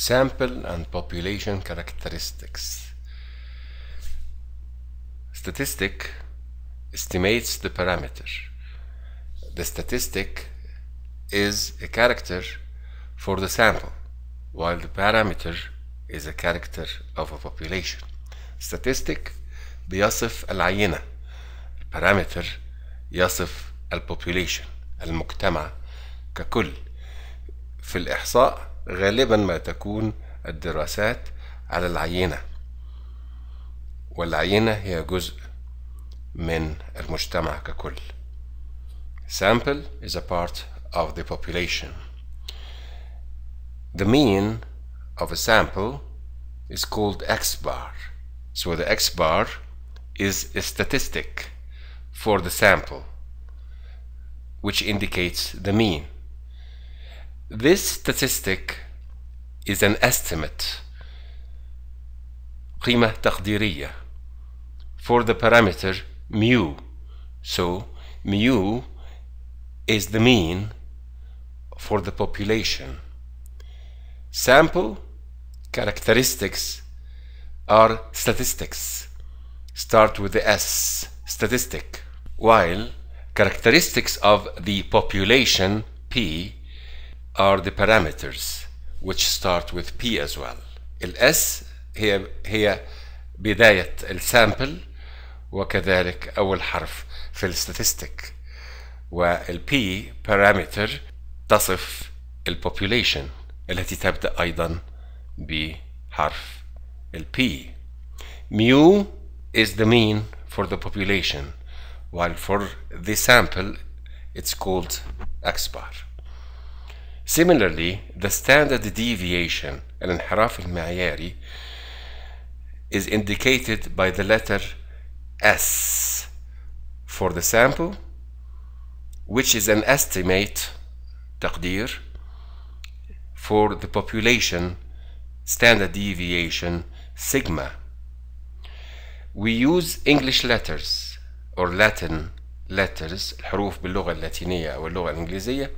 sample and population characteristics. Statistic estimates the parameter. The statistic is a character for the sample, while the parameter is a character of a population. Statistic بيصف العينة. parameter يصف الpopulation, المجتمع ككل. في الإحصاء غالبا ما تكون الدراسات على العينة والعينة هي جزء من المجتمع ككل sample is a part of the population the mean of a sample is called x bar so the x bar is a statistic for the sample which indicates the mean This statistic is an estimate قيمة تقديرية for the parameter mu. So mu is the mean for the population. Sample characteristics are statistics. Start with the S, statistic, while characteristics of the population P are the parameters which start with P as well الاس هي هي بداية السامبل وكذلك أول حرف في الستاتستيك والP parameter تصف البوبوليشن التي تبدأ أيضا بحرف الP. mu is the mean for the population while for the sample it's called x bar Similarly, the standard deviation, الانحراف المعياري, is indicated by the letter S for the sample, which is an estimate, تقدير, for the population standard deviation sigma. We use English letters or Latin letters الحروف باللغة اللاتينية أو اللغة الإنجليزية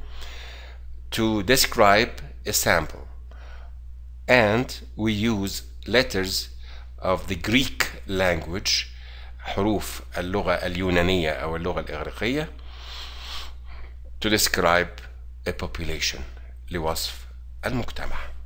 to describe a sample. And we use letters of the Greek language حروف اللغة اليونانية أو اللغة الإغريقية to describe a population لوصف المجتمع